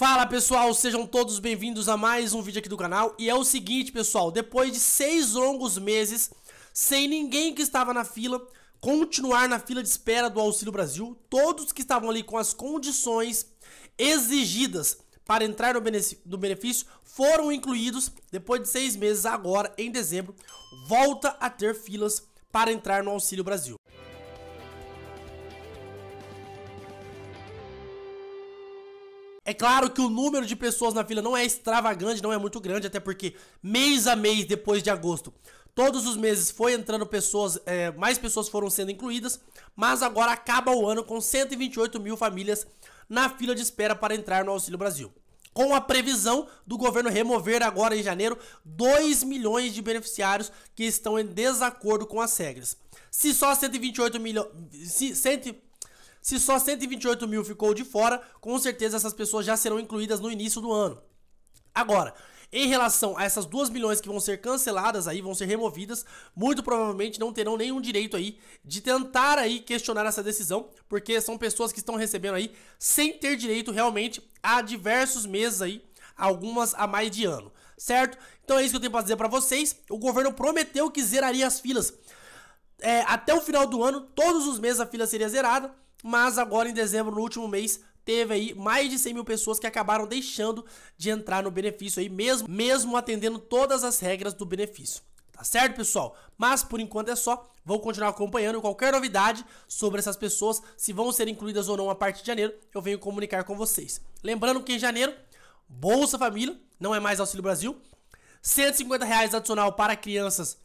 Fala pessoal, sejam todos bem-vindos a mais um vídeo aqui do canal E é o seguinte pessoal, depois de seis longos meses Sem ninguém que estava na fila Continuar na fila de espera do Auxílio Brasil Todos que estavam ali com as condições exigidas para entrar no benefício foram incluídos depois de seis meses agora em dezembro volta a ter filas para entrar no Auxílio Brasil. É claro que o número de pessoas na fila não é extravagante, não é muito grande, até porque mês a mês depois de agosto, todos os meses foi entrando pessoas, é, mais pessoas foram sendo incluídas, mas agora acaba o ano com 128 mil famílias na fila de espera para entrar no Auxílio Brasil. Com a previsão do governo remover agora em janeiro 2 milhões de beneficiários que estão em desacordo com as regras. Se só 128 milhões. Se se só 128 mil ficou de fora, com certeza essas pessoas já serão incluídas no início do ano. Agora, em relação a essas 2 milhões que vão ser canceladas aí, vão ser removidas, muito provavelmente não terão nenhum direito aí de tentar aí questionar essa decisão, porque são pessoas que estão recebendo aí sem ter direito realmente há diversos meses aí, algumas a mais de ano, certo? Então é isso que eu tenho para dizer para vocês. O governo prometeu que zeraria as filas. É, até o final do ano, todos os meses a fila seria zerada. Mas agora em dezembro, no último mês, teve aí mais de 100 mil pessoas que acabaram deixando de entrar no benefício aí, mesmo, mesmo atendendo todas as regras do benefício. Tá certo, pessoal? Mas por enquanto é só. Vou continuar acompanhando qualquer novidade sobre essas pessoas, se vão ser incluídas ou não a partir de janeiro, eu venho comunicar com vocês. Lembrando que em janeiro, Bolsa Família, não é mais Auxílio Brasil, R$ reais adicional para crianças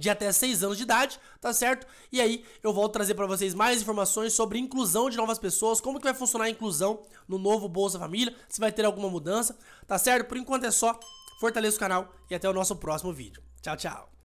de até 6 anos de idade, tá certo? E aí eu volto trazer para vocês mais informações sobre inclusão de novas pessoas, como que vai funcionar a inclusão no novo Bolsa Família, se vai ter alguma mudança, tá certo? Por enquanto é só, fortaleça o canal e até o nosso próximo vídeo. Tchau, tchau!